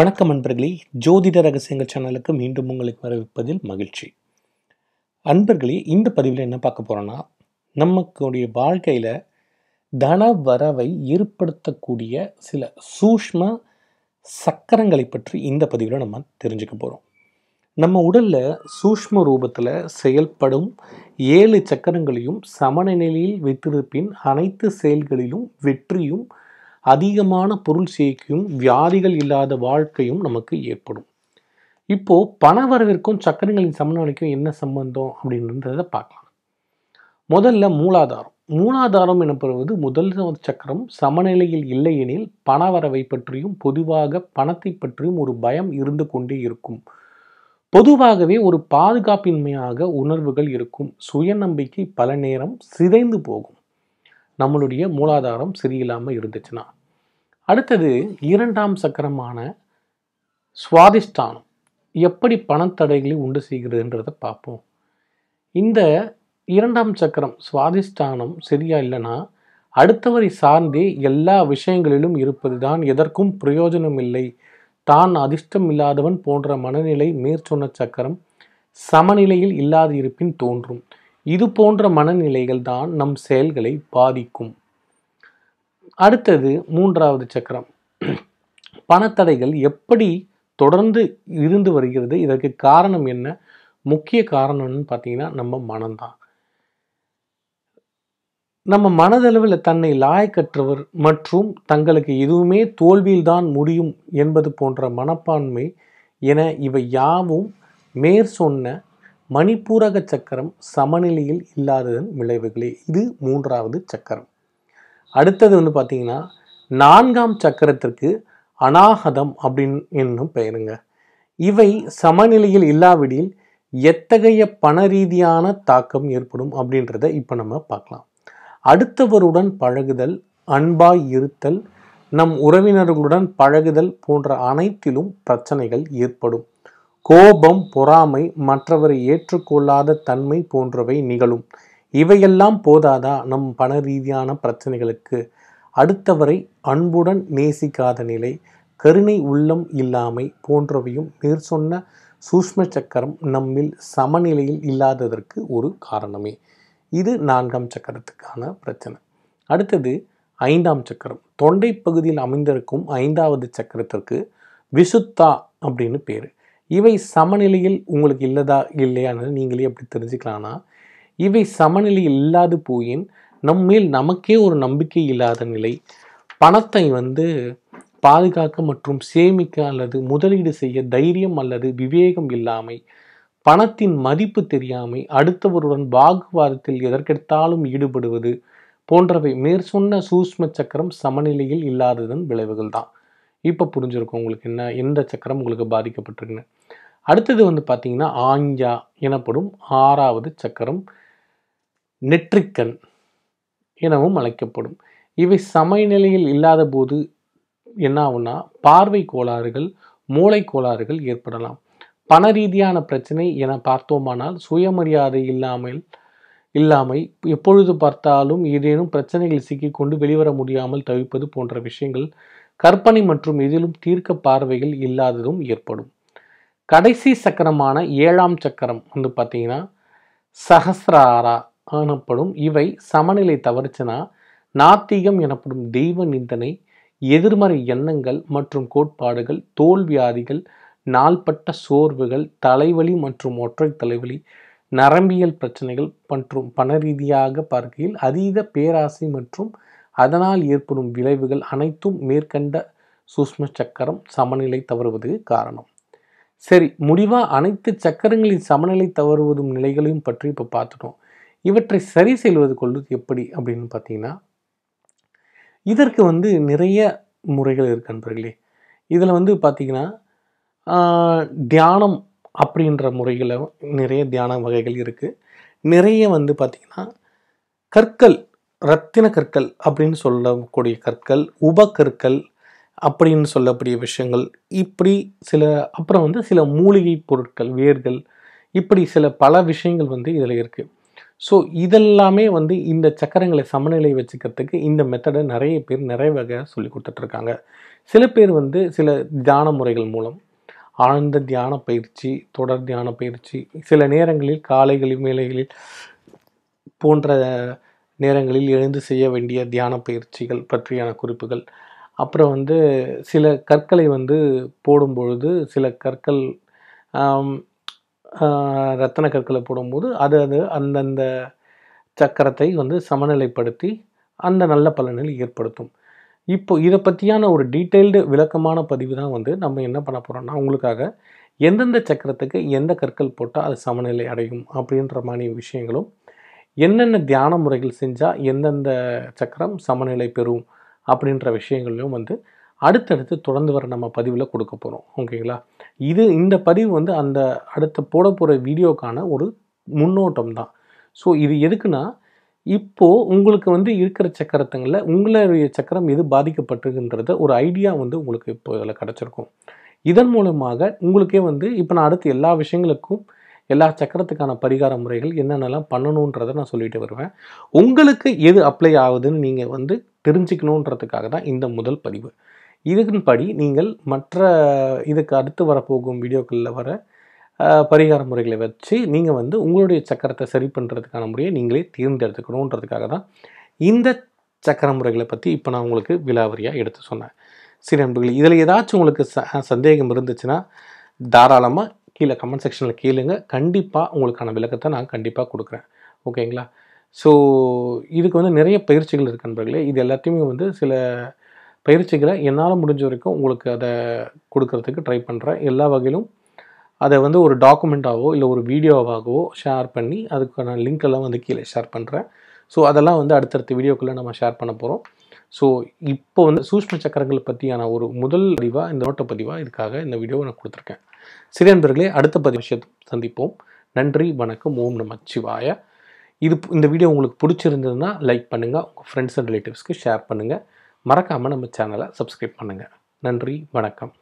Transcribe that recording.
வணக்கம் அன்பர்களே ஜோதிட ரகசியங்கள் சேனலுக்கு மீண்டும் உங்களுக்கு வரவேற்பதில் மகிழ்ச்சி அன்பர்களே இந்த பதிவில் என்ன பார்க்க போகிறோன்னா நமக்குடைய வாழ்க்கையில் தன வரவை ஏற்படுத்தக்கூடிய சில சூஷ்ம சக்கரங்களை பற்றி இந்த பதிவில் நம்ம தெரிஞ்சுக்க போகிறோம் நம்ம உடலில் சூஷ்ம ரூபத்தில் செயல்படும் ஏழு சக்கரங்களையும் சமநிலையில் வைத்திருப்பின் அனைத்து செயல்களிலும் வெற்றியும் அதிகமான பொருள் சேர்க்கையும் வியாதிகள் இல்லாத வாழ்க்கையும் நமக்கு ஏற்படும் இப்போது பணவரவிற்கும் சக்கரங்களின் சமநிலைக்கும் என்ன சம்பந்தம் அப்படின்றத பார்க்கலாம் முதல்ல மூலாதாரம் மூலாதாரம் எனப்படுவது முதல் சக்கரம் சமநிலையில் இல்லையெனில் பணவரவை பற்றியும் பொதுவாக பணத்தை பற்றியும் ஒரு பயம் இருந்து கொண்டே இருக்கும் பொதுவாகவே ஒரு பாதுகாப்பின்மையாக உணர்வுகள் இருக்கும் சுயநம்பிக்கை பல நேரம் சிதைந்து போகும் நம்மளுடைய மூலாதாரம் சரியில்லாமல் இருந்துச்சுன்னா அடுத்தது இரண்டாம் சக்கரமான சுவாதிஷ்டானம் எப்படி பணத்தடைகளை உண்டு செய்கிறதுன்றத பார்ப்போம் இந்த இரண்டாம் சக்கரம் சுவாதிஷ்டானம் சரியா இல்லைன்னா அடுத்தவரை சார்ந்தே எல்லா விஷயங்களிலும் இருப்பது தான் எதற்கும் பிரயோஜனம் இல்லை தான் அதிர்ஷ்டம் இல்லாதவன் போன்ற மனநிலை மேற்சொன்ன சக்கரம் சமநிலையில் இல்லாது இருப்பின் தோன்றும் இது போன்ற மனநிலைகள் தான் நம் செயல்களை பாதிக்கும் அடுத்தது மூன்றாவது சக்கரம் பணத்தடைகள் எப்படி தொடர்ந்து இருந்து வருகிறது இதற்கு காரணம் என்ன முக்கிய காரணம்னு பார்த்தீங்கன்னா நம்ம மனம்தான் நம்ம மனதளவில் தன்னை லாயக்கற்றவர் மற்றும் தங்களுக்கு எதுவுமே தோல்வியில்தான் முடியும் என்பது போன்ற மனப்பான்மை என இவை யாவும் மேற் சொன்ன மணிப்பூரக சக்கரம் சமநிலையில் இல்லாததன் விளைவுகளே இது மூன்றாவது சக்கரம் அடுத்தது வந்து பார்த்திங்கன்னா நான்காம் சக்கரத்திற்கு அனாகதம் அப்படின்னு என்னும் பெயருங்க இவை சமநிலையில் இல்லாவிடில் எத்தகைய பண ரீதியான தாக்கம் ஏற்படும் அப்படின்றத இப்போ நம்ம பார்க்கலாம் அடுத்தவருடன் பழகுதல் அன்பாய் இருத்தல் நம் உறவினர்களுடன் பழகுதல் போன்ற அனைத்திலும் பிரச்சனைகள் ஏற்படும் கோபம் பொறாமை மற்றவரை ஏற்றுக்கொள்ளாத தன்மை போன்றவை நிகழும் இவையெல்லாம் போதாதா நம் பண ரீதியான பிரச்சனைகளுக்கு அடுத்தவரை அன்புடன் நேசிக்காத நிலை கருணை உள்ளம் இல்லாமை போன்றவையும் நேர் சொன்ன சூஷ்ம சக்கரம் நம்மில் சமநிலையில் இல்லாததற்கு ஒரு காரணமே இது நான்காம் சக்கரத்துக்கான பிரச்சனை அடுத்தது ஐந்தாம் சக்கரம் தொண்டை பகுதியில் அமைந்திருக்கும் ஐந்தாவது சக்கரத்திற்கு விசுத்தா அப்படின்னு பேர் இவை சமநிலையில் உங்களுக்கு இல்லதா இல்லையான்னு நீங்களே எப்படி தெரிஞ்சுக்கலாம்னா இவை சமநிலை இல்லாது போயின் நம்மேல் நமக்கே ஒரு நம்பிக்கை இல்லாத நிலை பணத்தை வந்து பாதுகாக்க மற்றும் சேமிக்க அல்லது முதலீடு செய்ய தைரியம் அல்லது விவேகம் இல்லாமை பணத்தின் மதிப்பு தெரியாமை அடுத்தவருடன் வாக்குவாதத்தில் எதற்கெடுத்தாலும் ஈடுபடுவது போன்றவை மேற்சொன்ன சூஷ்ம சக்கரம் சமநிலையில் இல்லாததன் விளைவுகள் தான் இப்போ புரிஞ்சிருக்கும் உங்களுக்கு என்ன எந்த சக்கரம் உங்களுக்கு பாதிக்கப்பட்டிருக்குன்னு அடுத்தது வந்து பார்த்திங்கன்னா ஆஞ்சா எனப்படும் ஆறாவது சக்கரம் நெற்றிக்கண் எனவும் அழைக்கப்படும் இவை சமநிலையில் இல்லாத போது என்ன ஆகும்னா பார்வை கோளாறுகள் மூளை கோளாறுகள் ஏற்படலாம் பண ரீதியான பிரச்சனை என பார்த்தோமானால் சுயமரியாதை இல்லாமல் இல்லாமை எப்பொழுது பார்த்தாலும் ஏதேனும் பிரச்சனைகள் சிக்கிக்கொண்டு வெளிவர முடியாமல் தவிப்பது போன்ற விஷயங்கள் கற்பனை மற்றும் எதிலும் தீர்க்க பார்வைகள் இல்லாததும் ஏற்படும் கடைசி சக்கரமான ஏழாம் சக்கரம் வந்து பார்த்தீங்கன்னா சஹசிராரா எனப்படும் இவை சமநிலை தவறுச்சுனா நாத்திகம் எனப்படும் தெய்வ நிந்தனை எதிர்மறை எண்ணங்கள் மற்றும் கோட்பாடுகள் தோல்வியாதிகள் நாள்பட்ட சோர்வுகள் தலைவலி மற்றும் ஒற்றை தலைவலி நரம்பியல் பிரச்சனைகள் மற்றும் பண ரீதியாக பார்க்கையில் அதீத பேராசை மற்றும் அதனால் ஏற்படும் விளைவுகள் அனைத்தும் மேற்கண்ட சூஷ்ம சக்கரம் சமநிலை தவறுவதுக்கு காரணம் சரி முடிவாக அனைத்து சக்கரங்களின் சமநிலை தவறுவதும் நிலைகளையும் பற்றி இப்போ பார்த்துட்டோம் இவற்றை சரி செய்வது கொள்வது எப்படி அப்படின்னு பார்த்தீங்கன்னா இதற்கு வந்து நிறைய முறைகள் இருக்கு நண்பர்களே இதில் வந்து பார்த்திங்கன்னா தியானம் அப்படின்ற முறைகளை நிறைய தியான வகைகள் இருக்குது நிறைய வந்து பார்த்திங்கன்னா கற்கள் ரத்தின கற்கள் அப்படின்னு சொல்லக்கூடிய கற்கள் உபக்கற்கள் அப்படின்னு சொல்லக்கூடிய விஷயங்கள் இப்படி சில அப்புறம் வந்து சில மூலிகை பொருட்கள் வேர்கள் இப்படி சில பல விஷயங்கள் வந்து இதில் இருக்குது ஸோ இதெல்லாமே வந்து இந்த சக்கரங்களை சமநிலை வச்சுக்கிறதுக்கு இந்த மெத்தடை நிறைய பேர் நிறைய வகையாக சொல்லி கொடுத்துட்ருக்காங்க சில பேர் வந்து சில தியான முறைகள் மூலம் ஆழ்ந்த தியான பயிற்சி தொடர் தியான பயிற்சி சில நேரங்களில் காலைகளில் மேலைகளில் போன்ற நேரங்களில் எழுந்து செய்ய வேண்டிய தியான பயிற்சிகள் பற்றியான குறிப்புகள் அப்புறம் வந்து சில கற்களை வந்து போடும்பொழுது சில கற்கள் ரத்தன கற்களை போடும்போது அது அது அந்தந்த சக்கரத்தை வந்து சமநிலைப்படுத்தி அந்த நல்ல பலனில் ஏற்படுத்தும் இப்போ இதை பற்றியான ஒரு டீட்டெயில்டு விளக்கமான பதிவு தான் வந்து நம்ம என்ன பண்ண போகிறோம்னா உங்களுக்காக எந்தெந்த சக்கரத்துக்கு எந்த கற்கள் போட்டால் அது சமநிலை அடையும் அப்படின்ற மாதிரி விஷயங்களும் என்னென்ன தியான முறைகள் செஞ்சால் எந்தெந்த சக்கரம் சமநிலை பெறும் அப்படின்ற விஷயங்களையும் வந்து அடுத்தடுத்து தொடர்ந்து வர நம்ம பதிவில் கொடுக்க போகிறோம் ஓகேங்களா இது இந்த பதிவு வந்து அந்த அடுத்த போட போகிற வீடியோக்கான ஒரு முன்னோட்டம் தான் ஸோ இது எதுக்குன்னா இப்போது உங்களுக்கு வந்து இருக்கிற சக்கரத்துங்களில் உங்களுடைய சக்கரம் எது பாதிக்கப்பட்டிருக்குன்றத ஒரு ஐடியா வந்து உங்களுக்கு இப்போ இதில் கிடச்சிருக்கும் இதன் மூலமாக உங்களுக்கே வந்து இப்போ நான் அடுத்து எல்லா விஷயங்களுக்கும் எல்லா சக்கரத்துக்கான பரிகார முறைகள் என்னென்னலாம் பண்ணணுன்றதை நான் சொல்லிட்டு வருவேன் உங்களுக்கு எது அப்ளை ஆகுதுன்னு நீங்கள் வந்து தெரிஞ்சுக்கணுன்றதுக்காக தான் இந்த முதல் பதிவு இதன்படி நீங்கள் மற்ற இதுக்கு அடுத்து வரப்போகும் வீடியோக்களில் வர பரிகார முறைகளை வச்சு நீங்கள் வந்து உங்களுடைய சக்கரத்தை சரி பண்ணுறதுக்கான முறையை நீங்களே தேர்ந்தெடுத்துக்கணுன்றதுக்காக தான் இந்த சக்கர முறைகளை பற்றி இப்போ நான் உங்களுக்கு விலாவரியாக எடுத்து சொன்னேன் சரி இதில் ஏதாச்சும் உங்களுக்கு ச சந்தேகம் இருந்துச்சுன்னா தாராளமாக கீழே கமெண்ட் செக்ஷனில் கேளுங்க கண்டிப்பாக உங்களுக்கான விளக்கத்தை நான் கண்டிப்பாக கொடுக்குறேன் ஓகேங்களா ஸோ இதுக்கு வந்து நிறைய பயிற்சிகள் இருக்கு நண்பர்களே இது எல்லாத்தையுமே வந்து சில பயிற்சிகளை என்னால் முடிஞ்ச வரைக்கும் உங்களுக்கு அதை கொடுக்கறதுக்கு ட்ரை பண்ணுறேன் எல்லா வகையிலும் அதை வந்து ஒரு டாக்குமெண்ட்டாகவோ இல்லை ஒரு வீடியோவாகவோ ஷேர் பண்ணி அதுக்கான லிங்க் எல்லாம் வந்து கீழே ஷேர் பண்ணுறேன் ஸோ அதெல்லாம் வந்து அடுத்தடுத்த வீடியோக்குள்ளே நம்ம ஷேர் பண்ண போகிறோம் ஸோ இப்போ வந்து சூஷ்ம சக்கரங்களை பற்றியான ஒரு முதல் பதிவாக இந்த நோட்ட பதிவாக இதுக்காக இந்த வீடியோவை நான் கொடுத்துருக்கேன் சரி நண்பர்களே அடுத்த பதிவு விஷயத்தும் சந்திப்போம் நன்றி வணக்கம் ஓம் நம சிவாய இது இந்த வீடியோ உங்களுக்கு பிடிச்சிருந்ததுன்னா லைக் பண்ணுங்கள் உங்கள் ஃப்ரெண்ட்ஸ் அண்ட் ரிலேட்டிவ்ஸ்க்கு ஷேர் பண்ணுங்கள் மறக்காமல் நம்ம சேனலை சப்ஸ்கிரைப் பண்ணுங்கள் நன்றி வணக்கம்